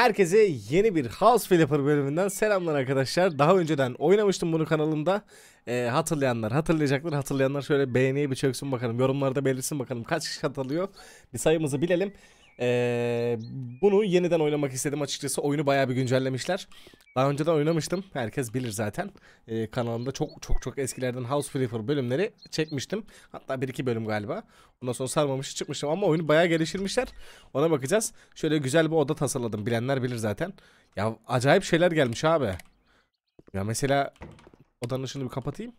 Herkese yeni bir House Flipper bölümünden selamlar arkadaşlar. Daha önceden oynamıştım bunu kanalımda. Ee, hatırlayanlar hatırlayacaklar. Hatırlayanlar şöyle beğeniyi bir çöksün bakalım. Yorumlarda belirsin bakalım kaç kişi hatırlıyor. Bir sayımızı bilelim. Ee, bunu yeniden oynamak istedim açıkçası. Oyunu bayağı bir güncellemişler. Daha önceden oynamıştım. Herkes bilir zaten. Ee, kanalımda çok çok çok eskilerden House Flipper bölümleri çekmiştim. Hatta bir iki bölüm galiba. Ondan sonra sarmamış çıkmıştım ama oyunu bayağı geliştirmişler. Ona bakacağız. Şöyle güzel bir oda tasarladım. Bilenler bilir zaten. Ya acayip şeyler gelmiş abi. Ya mesela odanın ışığını bir kapatayım.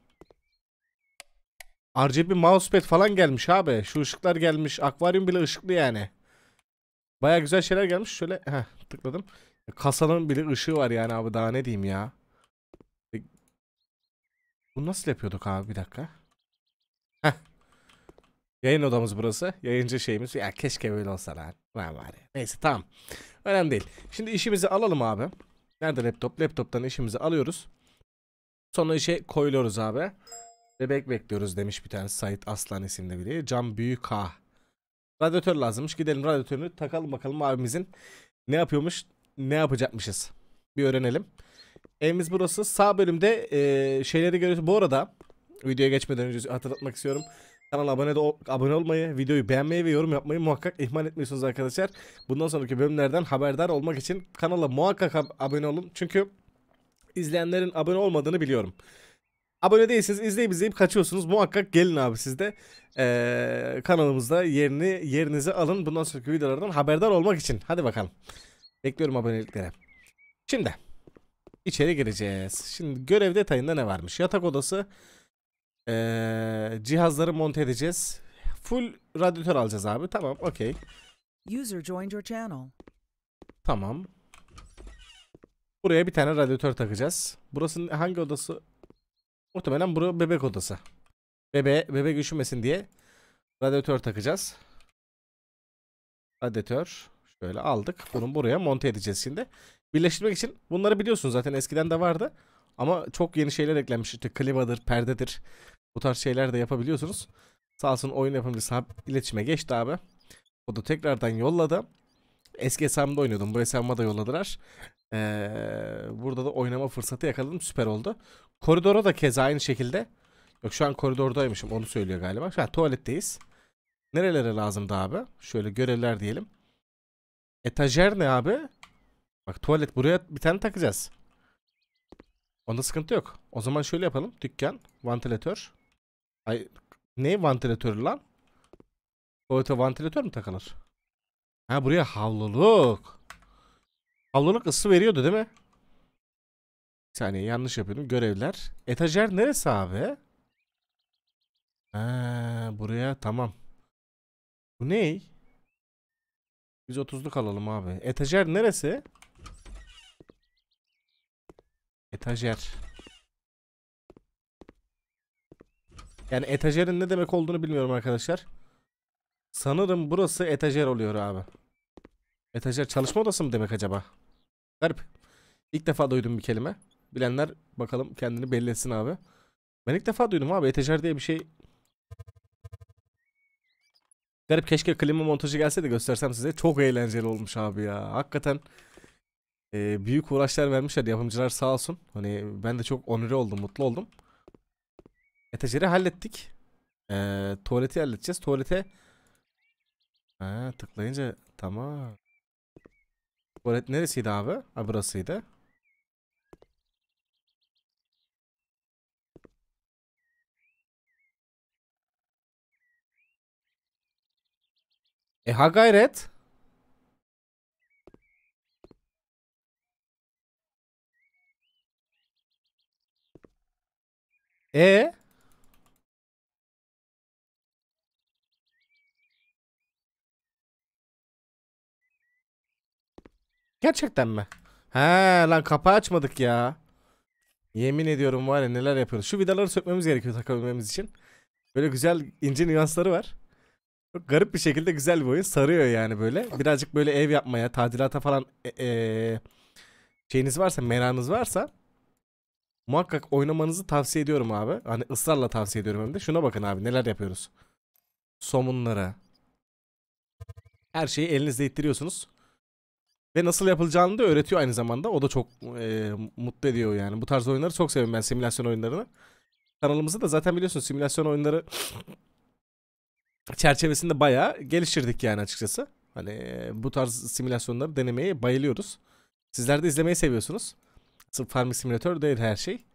RGB mousepad falan gelmiş abi. Şu ışıklar gelmiş. Akvaryum bile ışıklı yani. Baya güzel şeyler gelmiş. Şöyle heh, tıkladım. Kasanın bile ışığı var yani abi daha ne diyeyim ya. E, bunu nasıl yapıyorduk abi bir dakika. Heh. Yayın odamız burası. Yayıncı şeyimiz. Ya keşke böyle olsa lan. Lan var ya. Neyse tamam. Önemli değil. Şimdi işimizi alalım abi. Nerede laptop? Laptoptan işimizi alıyoruz. Sonra işe koyuyoruz abi. Bebek bekliyoruz demiş bir tane Sait Aslan isimli biri. Cam Büyük K Radyatör lazımmış. Gidelim radyatörünü takalım bakalım abimizin. Ne yapıyormuş? Ne yapacakmışız? Bir öğrenelim. Evimiz burası. Sağ bölümde e, şeyleri görüyoruz. Bu arada videoya geçmeden önce hatırlatmak istiyorum. Kanala abone, de, abone olmayı, videoyu beğenmeyi ve yorum yapmayı muhakkak ihmal etmiyorsunuz arkadaşlar. Bundan sonraki bölümlerden haberdar olmak için kanala muhakkak abone olun. Çünkü izleyenlerin abone olmadığını biliyorum. Abone değilseniz izleyip izleyip kaçıyorsunuz. Muhakkak gelin abi siz de ee, kanalımızda yerini yerinizi alın. Bundan sonraki videolardan haberdar olmak için. Hadi bakalım. Bekliyorum aboneliklere. Şimdi içeri gireceğiz. Şimdi görev detayında ne varmış? Yatak odası ee, cihazları monte edeceğiz. Full radyatör alacağız abi. Tamam, okey. User joined your channel. Tamam. Buraya bir tane radyatör takacağız. Burasının hangi odası Muhtemelen bura bebek odası. Bebe, bebek üşümesin diye radyatör takacağız. Radyatör şöyle aldık. Bunu buraya monte edeceğiz şimdi. Birleştirmek için bunları biliyorsunuz zaten eskiden de vardı. Ama çok yeni şeyler eklenmiş. İşte klimadır, perdedir. Bu tarz şeyler de yapabiliyorsunuz. Sağ olsun oyun yapımcısı iletişime geçti abi. O da tekrardan yolladı. Eski hesabımda oynuyordum. Bu hesabıma da yolladılar. Ee, burada da oynama fırsatı yakaladım. Süper oldu. Koridora da keza aynı şekilde. Yok şu an koridordaymışım. Onu söylüyor galiba. Ha, tuvaletteyiz. Nerelere lazımdı abi? Şöyle görevler diyelim. Etajer ne abi? Bak tuvalet buraya bir tane takacağız. Onda sıkıntı yok. O zaman şöyle yapalım. Dükkan, vantilatör. Ay ne vantilatörü lan? Tuvalete vantilatör mü takılır? Ha buraya havluluk. Havluluk ısı veriyordu değil mi? Bir saniye yanlış yapıyordum. Görevler. Etajer neresi abi? Ha, buraya tamam. Bu ney? Biz 130'luk alalım abi. Etajer neresi? Etajer. Yani etajerin ne demek olduğunu bilmiyorum arkadaşlar. Sanırım burası etajer oluyor abi. Metajlar çalışma odası mı demek acaba? Garip. İlk defa duydum bir kelime. Bilenler bakalım kendini belli etsin abi. Ben ilk defa duydum abi. Etejer diye bir şey. Garip keşke klima montajı gelse de göstersem size. Çok eğlenceli olmuş abi ya. Hakikaten e, büyük uğraşlar vermişler yapımcılar sağ olsun. Hani ben de çok onure oldum, mutlu oldum. Etajeri hallettik. E, tuvaleti halledeceğiz. Tuvalete ha, tıklayınca tamam. Tuvalet neresiydi abi? Ha burasıydı. E ha gayret. E Gerçekten mi? He lan kapağı açmadık ya. Yemin ediyorum var ya neler yapıyoruz. Şu vidaları sökmemiz gerekiyor takabilmemiz için. Böyle güzel ince nüansları var. Çok garip bir şekilde güzel bir oyun. Sarıyor yani böyle. Birazcık böyle ev yapmaya, tadilata falan e, e, şeyiniz varsa, meranız varsa muhakkak oynamanızı tavsiye ediyorum abi. Hani ısrarla tavsiye ediyorum hem de. Şuna bakın abi neler yapıyoruz. Somunlara. Her şeyi elinizle ittiriyorsunuz. Ve nasıl yapılacağını da öğretiyor aynı zamanda. O da çok e, mutlu ediyor yani. Bu tarz oyunları çok seviyorum ben simülasyon oyunlarını. Kanalımızı da zaten biliyorsunuz simülasyon oyunları çerçevesinde bayağı geliştirdik yani açıkçası. Hani e, bu tarz simülasyonları denemeye bayılıyoruz. Sizler de izlemeyi seviyorsunuz. Sırf Farming Simulator değil her şey.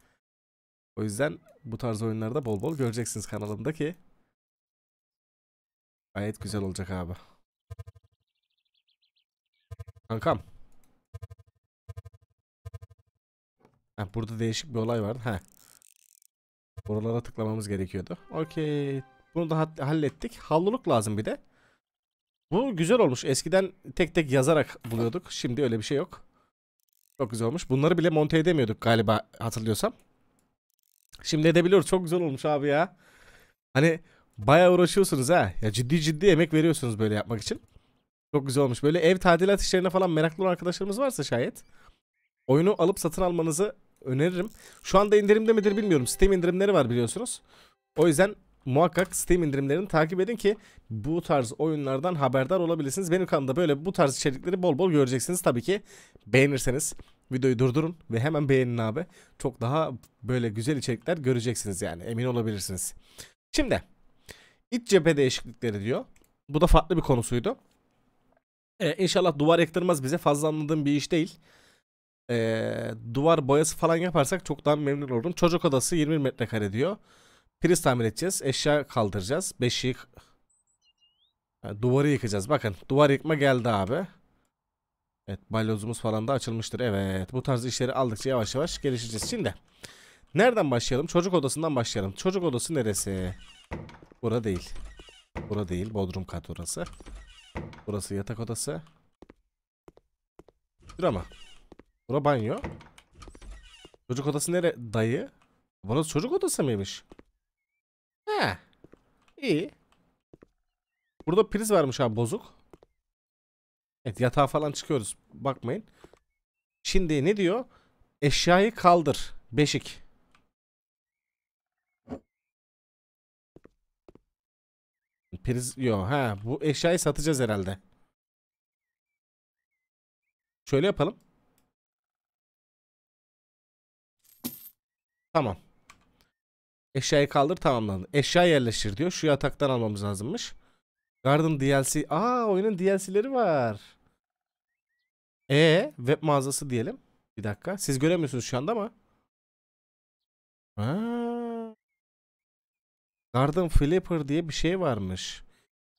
O yüzden bu tarz oyunlarda bol bol göreceksiniz kanalımdaki. Gayet güzel olacak abi. Kankam. Heh, burada değişik bir olay vardı. Heh. Buralara tıklamamız gerekiyordu. Okey. Bunu da hallettik. Havluluk lazım bir de. Bu güzel olmuş. Eskiden tek tek yazarak buluyorduk. Şimdi öyle bir şey yok. Çok güzel olmuş. Bunları bile monte edemiyorduk galiba hatırlıyorsam. Şimdi edebiliyoruz. Çok güzel olmuş abi ya. Hani bayağı uğraşıyorsunuz ha. Ya ciddi ciddi emek veriyorsunuz böyle yapmak için. Çok güzel olmuş. Böyle ev tadilat işlerine falan meraklı olan arkadaşlarımız varsa şayet oyunu alıp satın almanızı öneririm. Şu anda indirimde midir bilmiyorum. Steam indirimleri var biliyorsunuz. O yüzden muhakkak Steam indirimlerini takip edin ki bu tarz oyunlardan haberdar olabilirsiniz. Benim kanalımda böyle bu tarz içerikleri bol bol göreceksiniz. Tabii ki beğenirseniz videoyu durdurun ve hemen beğenin abi. Çok daha böyle güzel içerikler göreceksiniz yani emin olabilirsiniz. Şimdi iç cephe değişiklikleri diyor. Bu da farklı bir konusuydu. Ee, inşallah duvar yaktırmaz bize. Fazla anladığım bir iş değil. Ee, duvar boyası falan yaparsak çok daha memnun olurum. Çocuk odası 20 metrekare diyor. Priz tamir edeceğiz. Eşya kaldıracağız. Beşik. Yani duvarı yıkacağız. Bakın duvar yıkma geldi abi. Evet balyozumuz falan da açılmıştır. Evet bu tarz işleri aldıkça yavaş yavaş gelişeceğiz. Şimdi nereden başlayalım? Çocuk odasından başlayalım. Çocuk odası neresi? Bura değil. Bura değil. Bodrum kat orası. Burası yatak odası. Dur ama. Bura banyo. Çocuk odası nere? Dayı. Burası çocuk odası mıymış? He. İyi. Burada priz varmış abi bozuk. Evet yatağa falan çıkıyoruz. Bakmayın. Şimdi ne diyor? Eşyayı kaldır. Beşik. Priz yok ha bu eşyayı satacağız herhalde. Şöyle yapalım. Tamam. Eşyayı kaldır tamamlandı. Eşya yerleşir diyor. Şu yataktan almamız lazımmış. Garden DLC. Aa oyunun DLC'leri var. E web mağazası diyelim. Bir dakika. Siz göremiyorsunuz şu anda ama. Ha Garden Flipper diye bir şey varmış.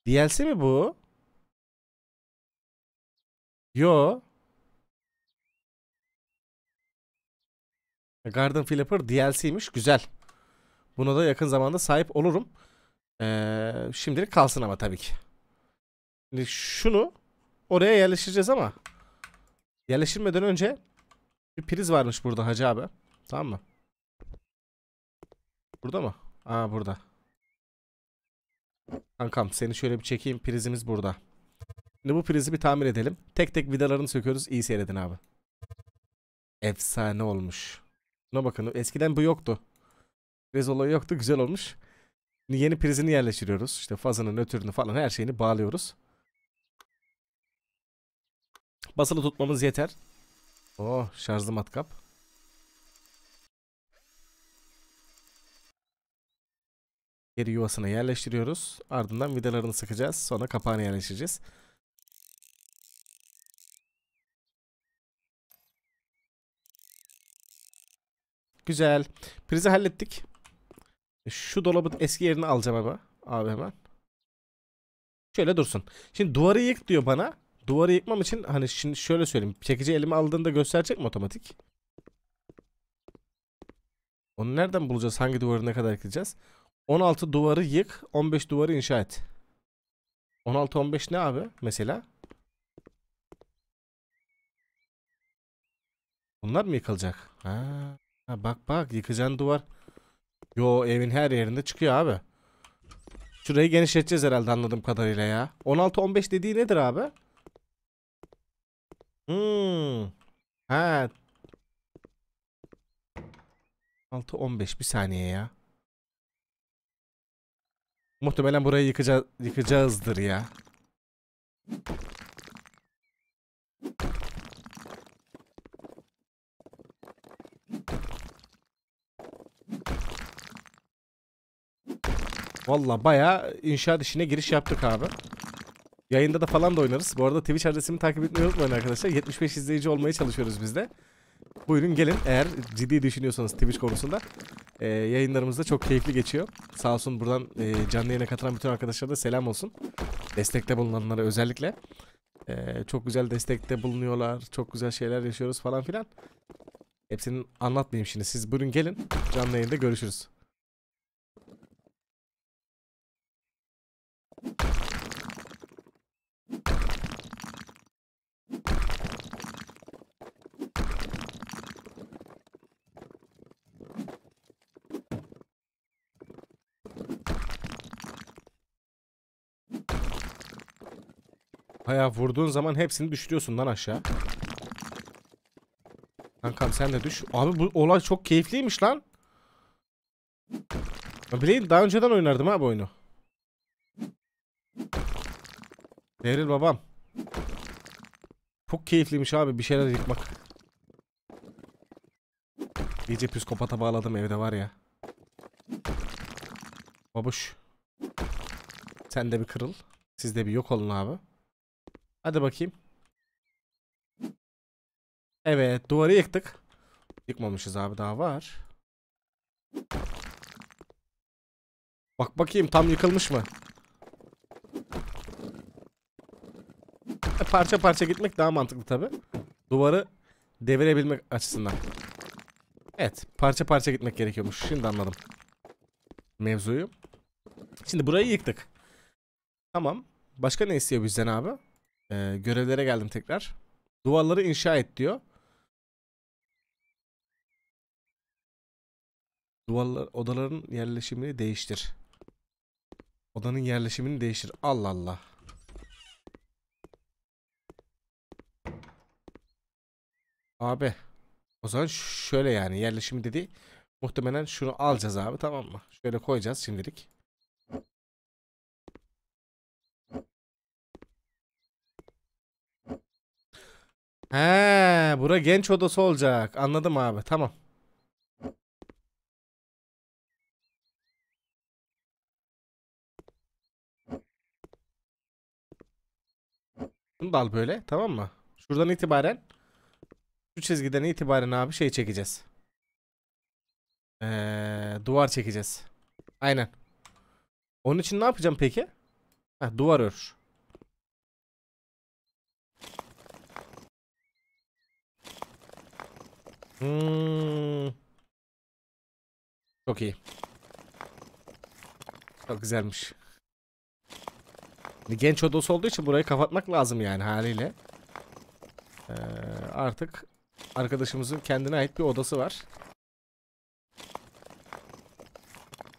DLC mi bu? Yo. E, Garden Flipper DLC'ymiş. Güzel. Buna da yakın zamanda sahip olurum. Ee, şimdilik kalsın ama tabii ki. Şimdi şunu oraya yerleştireceğiz ama yerleştirmeden önce bir priz varmış burada hacı abi. Tamam mı? Burada mı? Aa burada. Kankam seni şöyle bir çekeyim. Prizimiz burada. Şimdi bu prizi bir tamir edelim. Tek tek vidalarını söküyoruz. İyi seyredin abi. Efsane olmuş. Buna bakın. Eskiden bu yoktu. Priz olayı yoktu. Güzel olmuş. Şimdi yeni prizini yerleştiriyoruz. İşte fazının ötürünü falan her şeyini bağlıyoruz. Basılı tutmamız yeter. Oh şarjlı matkap. geri yuvasına yerleştiriyoruz. Ardından vidalarını sıkacağız. Sonra kapağını yerleştireceğiz. Güzel. Prizi hallettik. E, şu dolabın eski yerini alacağım ama. Abi hemen. Şöyle dursun. Şimdi duvarı yık diyor bana. Duvarı yıkmam için hani şimdi şöyle söyleyeyim. Çekici elimi aldığında gösterecek mi otomatik? Onu nereden bulacağız? Hangi duvarı ne kadar yıkacağız? 16 duvarı yık, 15 duvarı inşa et. 16-15 ne abi mesela? Bunlar mı yıkılacak? Ha, bak bak yıkacağın duvar. Yo evin her yerinde çıkıyor abi. Şurayı genişleteceğiz herhalde anladığım kadarıyla ya. 16-15 dediği nedir abi? Hmm. Ha. 6-15 bir saniye ya. Muhtemelen burayı yıkacağız, yıkacağızdır ya. Valla baya inşaat işine giriş yaptık abi. Yayında da falan da oynarız. Bu arada Twitch adresimi takip etmeyi unutmayın arkadaşlar. 75 izleyici olmaya çalışıyoruz biz de. Buyurun gelin eğer ciddi düşünüyorsanız Twitch konusunda. E, yayınlarımız çok keyifli geçiyor. Sağ olsun buradan e, canlı yayına katılan bütün arkadaşlara da selam olsun. Destekte bulunanlara özellikle. E, çok güzel destekte bulunuyorlar. Çok güzel şeyler yaşıyoruz falan filan. Hepsini anlatmayayım şimdi. Siz buyurun gelin. Canlı yayında görüşürüz. Baya vurduğun zaman hepsini düşürüyorsun lan aşağı. Kankam sen de düş. Abi bu olay çok keyifliymiş lan. Bileyim daha önceden oynardım ha bu oyunu. Eril babam. Çok keyifliymiş abi bir şeyler yıkmak. İyice psikopata bağladım evde var ya. Babuş. Sen de bir kırıl. Siz de bir yok olun abi. Hadi bakayım. Evet duvarı yıktık. Yıkmamışız abi daha var. Bak bakayım tam yıkılmış mı? E, parça parça gitmek daha mantıklı tabi. Duvarı devirebilmek açısından. Evet parça parça gitmek gerekiyormuş. Şimdi anladım. Mevzuyu. Şimdi burayı yıktık. Tamam. Başka ne istiyor bizden abi? Ee, görevlere geldim tekrar. Duvarları inşa et diyor. Duvarlar, odaların yerleşimini değiştir. Odanın yerleşimini değiştir. Allah Allah. Abi. O zaman şöyle yani yerleşimi dedi. Muhtemelen şunu alacağız abi tamam mı? Şöyle koyacağız şimdilik. He, bura genç odası olacak. Anladım abi. Tamam. Bunu da böyle. Tamam mı? Şuradan itibaren şu çizgiden itibaren abi şey çekeceğiz. Ee, duvar çekeceğiz. Aynen. Onun için ne yapacağım peki? Heh, duvar örüş. Hmm. Çok iyi. Çok güzelmiş. Genç odası olduğu için burayı kapatmak lazım yani haliyle. Ee, artık arkadaşımızın kendine ait bir odası var.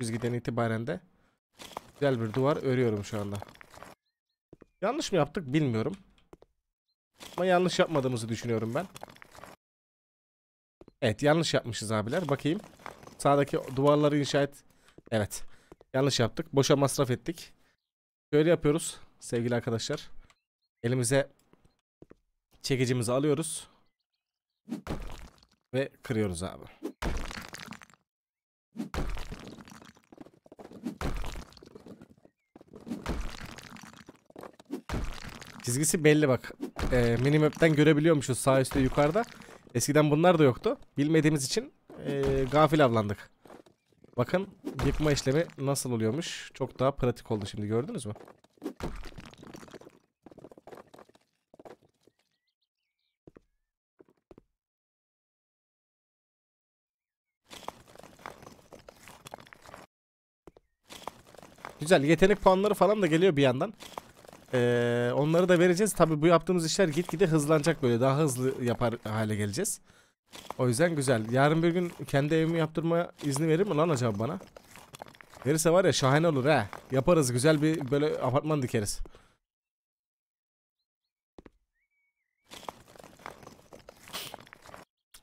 Biz giden itibaren de güzel bir duvar örüyorum şu anda. Yanlış mı yaptık bilmiyorum. Ama yanlış yapmadığımızı düşünüyorum ben. Evet yanlış yapmışız abiler. Bakayım. Sağdaki duvarları inşa et. Evet. Yanlış yaptık. Boşa masraf ettik. Şöyle yapıyoruz sevgili arkadaşlar. Elimize çekicimizi alıyoruz. Ve kırıyoruz abi. Çizgisi belli bak. Ee, minimap'ten görebiliyormuşuz sağ üstte yukarıda. Eskiden bunlar da yoktu. Bilmediğimiz için e, gafil avlandık. Bakın yıkma işlemi nasıl oluyormuş. Çok daha pratik oldu şimdi gördünüz mü? Güzel yetenek puanları falan da geliyor bir yandan. Ee, onları da vereceğiz. Tabi bu yaptığımız işler gitgide hızlanacak böyle. Daha hızlı yapar hale geleceğiz. O yüzden güzel. Yarın bir gün kendi evimi yaptırma izni verir mi lan acaba bana? Verirse var ya şahane olur ha. Yaparız güzel bir böyle apartman dikeriz.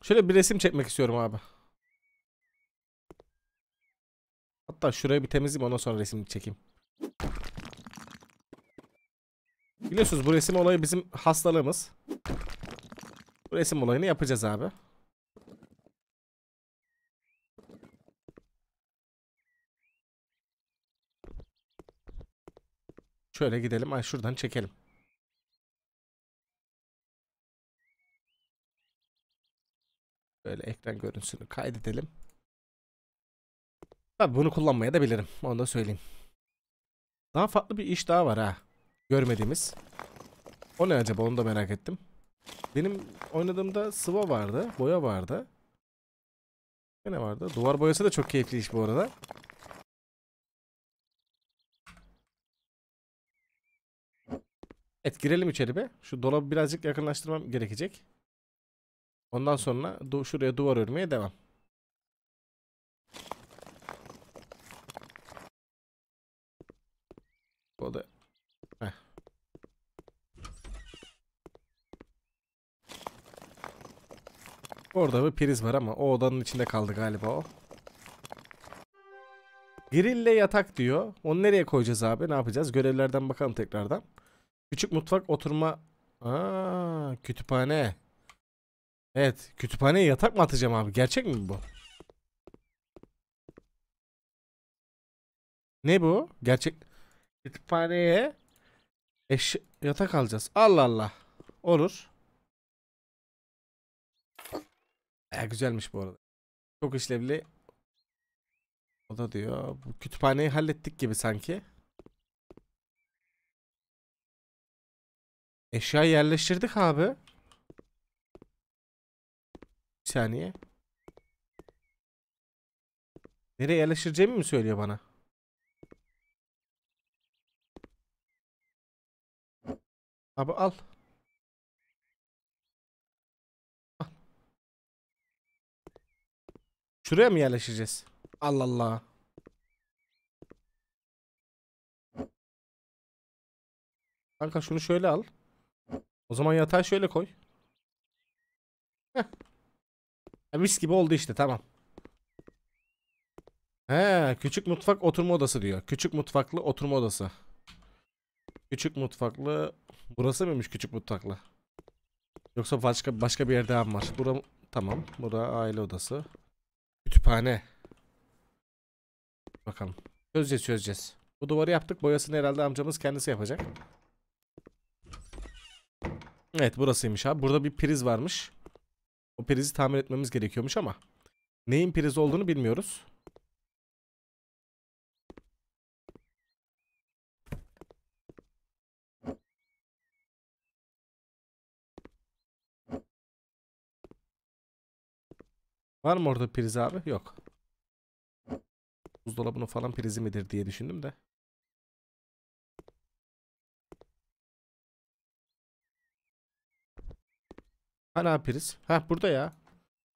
Şöyle bir resim çekmek istiyorum abi. Hatta şurayı bir temizleyeyim ondan sonra resim çekeyim. Biliyorsunuz bu resim olayı bizim hastalığımız. Bu resim olayını yapacağız abi. Şöyle gidelim. Ay şuradan çekelim. Böyle ekran görüntüsünü kaydedelim. Tabi bunu kullanmaya da bilirim. Onu da söyleyeyim. Daha farklı bir iş daha var ha. Görmediğimiz. O ne acaba onu da merak ettim. Benim oynadığımda sıva vardı. Boya vardı. ne vardı? Duvar boyası da çok keyifli iş bu arada. Evet girelim içeri be. Şu dolabı birazcık yakınlaştırmam gerekecek. Ondan sonra şuraya duvar örmeye devam. Orada bir priz var ama o odanın içinde kaldı galiba o. Grille yatak diyor. Onu nereye koyacağız abi? Ne yapacağız? Görevlerden bakalım tekrardan. Küçük mutfak oturma. Aa, kütüphane. Evet. Kütüphaneye yatak mı atacağım abi? Gerçek mi bu? Ne bu? Gerçek. Kütüphaneye eş yatak alacağız. Allah Allah. Olur. E güzelmiş bu arada. Çok işlevli. O da diyor. Bu kütüphaneyi hallettik gibi sanki. Eşya yerleştirdik abi. Bir saniye. Nereye yerleştireceğimi mi söylüyor bana? Abi al. Şuraya mı yerleşeceğiz? Allah Allah. Kanka şunu şöyle al. O zaman yatağı şöyle koy. Heh. mis gibi oldu işte tamam. He, küçük mutfak oturma odası diyor. Küçük mutfaklı oturma odası. Küçük mutfaklı burası mıymış küçük mutfaklı? Yoksa başka başka bir yerde daha var? Bura tamam. Bura aile odası. Kütüphane. Bakalım. Çözeceğiz çözeceğiz. Bu duvarı yaptık. Boyasını herhalde amcamız kendisi yapacak. Evet burasıymış abi. Burada bir priz varmış. O prizi tamir etmemiz gerekiyormuş ama. Neyin priz olduğunu bilmiyoruz. Var mı orada priz abi? Yok. Buzdolabının falan prizi midir diye düşündüm de. Ha ne yapıyoruz? Ha burada ya.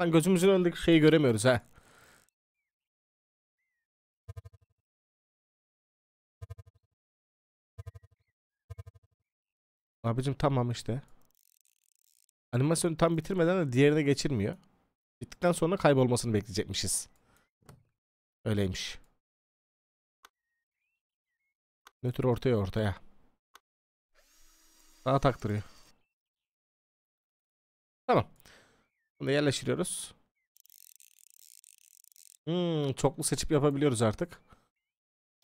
Lan gözümüzün önündeki şeyi göremiyoruz ha. Abicim tamam işte. Animasyonu tam bitirmeden de diğerine geçirmiyor. Bittikten sonra kaybolmasını bekleyecekmişiz. Öyleymiş. Nötr ortaya ortaya. Daha taktırıyor. Tamam. Bunu yerleştiriyoruz. Hmm, çoklu seçip yapabiliyoruz artık.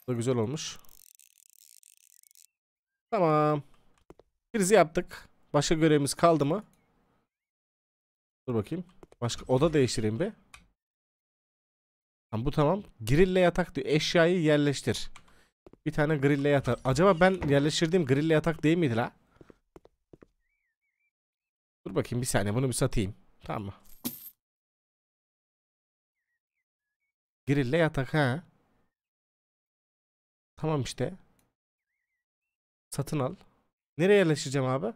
Bu da güzel olmuş. Tamam. Krizi yaptık. Başka görevimiz kaldı mı? Dur bakayım. Başka oda değiştireyim bir. Tamam, bu tamam. Grille yatak diyor. Eşyayı yerleştir. Bir tane grille yatak. Acaba ben yerleştirdiğim grille yatak değil miydi la? Dur bakayım bir saniye bunu bir satayım. Tamam mı? Grille yatak ha. Tamam işte. Satın al. Nereye yerleştireceğim abi?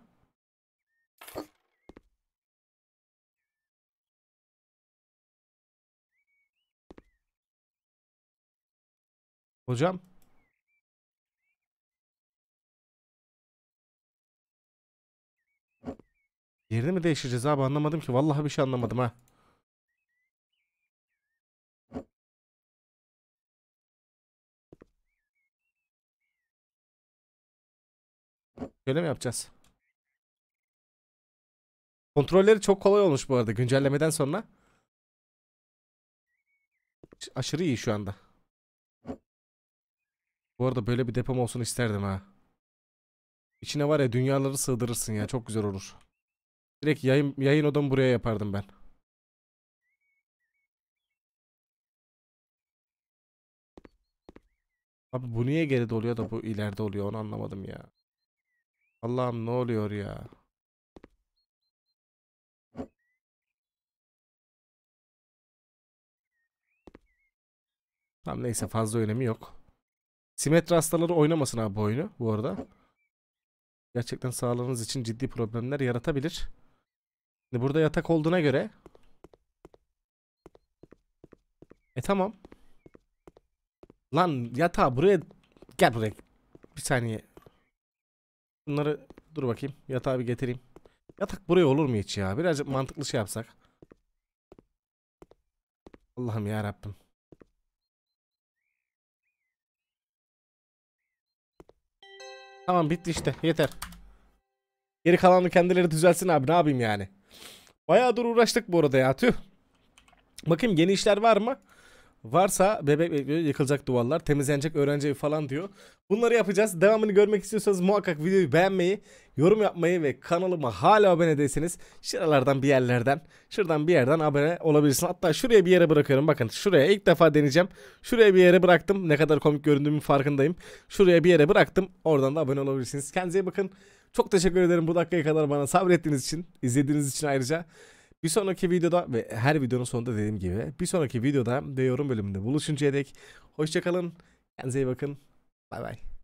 Hocam. Yerini mi değiştireceğiz abi anlamadım ki. Vallahi bir şey anlamadım ha. Şöyle mi yapacağız? Kontrolleri çok kolay olmuş bu arada güncellemeden sonra. Aşırı iyi şu anda. Bu arada böyle bir depom olsun isterdim ha. İçine var ya dünyaları sığdırırsın ya çok güzel olur. Direkt yayın, yayın odamı buraya yapardım ben. Abi bu niye geride oluyor da bu ileride oluyor onu anlamadım ya. Allah'ım ne oluyor ya. Tam neyse fazla önemi yok. Simetri hastaları oynamasın abi bu oyunu bu arada. Gerçekten sağlığınız için ciddi problemler yaratabilir. Şimdi burada yatak olduğuna göre. E tamam. Lan yatağı buraya gel buraya. Bir saniye. Bunları dur bakayım. Yatağı bir getireyim. Yatak buraya olur mu hiç ya? Birazcık mantıklı şey yapsak. Allah'ım ya Rabbim. Tamam bitti işte yeter. Geri kalanı kendileri düzelsin abi ne yapayım yani. Bayağıdır uğraştık bu arada ya tüh. Bakayım yeni işler var mı? Varsa bebek bekliyor, yıkılacak duvarlar, temizlenecek öğrenci evi falan diyor. Bunları yapacağız. Devamını görmek istiyorsanız muhakkak videoyu beğenmeyi, yorum yapmayı ve kanalıma hala abone değilseniz şuralardan bir yerlerden, şuradan bir yerden abone olabilirsiniz. Hatta şuraya bir yere bırakıyorum. Bakın şuraya ilk defa deneyeceğim. Şuraya bir yere bıraktım. Ne kadar komik göründüğümün farkındayım. Şuraya bir yere bıraktım. Oradan da abone olabilirsiniz. Kendinize bakın. Çok teşekkür ederim bu dakikaya kadar bana sabrettiğiniz için, izlediğiniz için ayrıca. Bir sonraki videoda ve her videonun sonunda dediğim gibi bir sonraki videoda ve yorum bölümünde buluşuncaya dek hoşçakalın. Kendinize iyi bakın. Bay bay.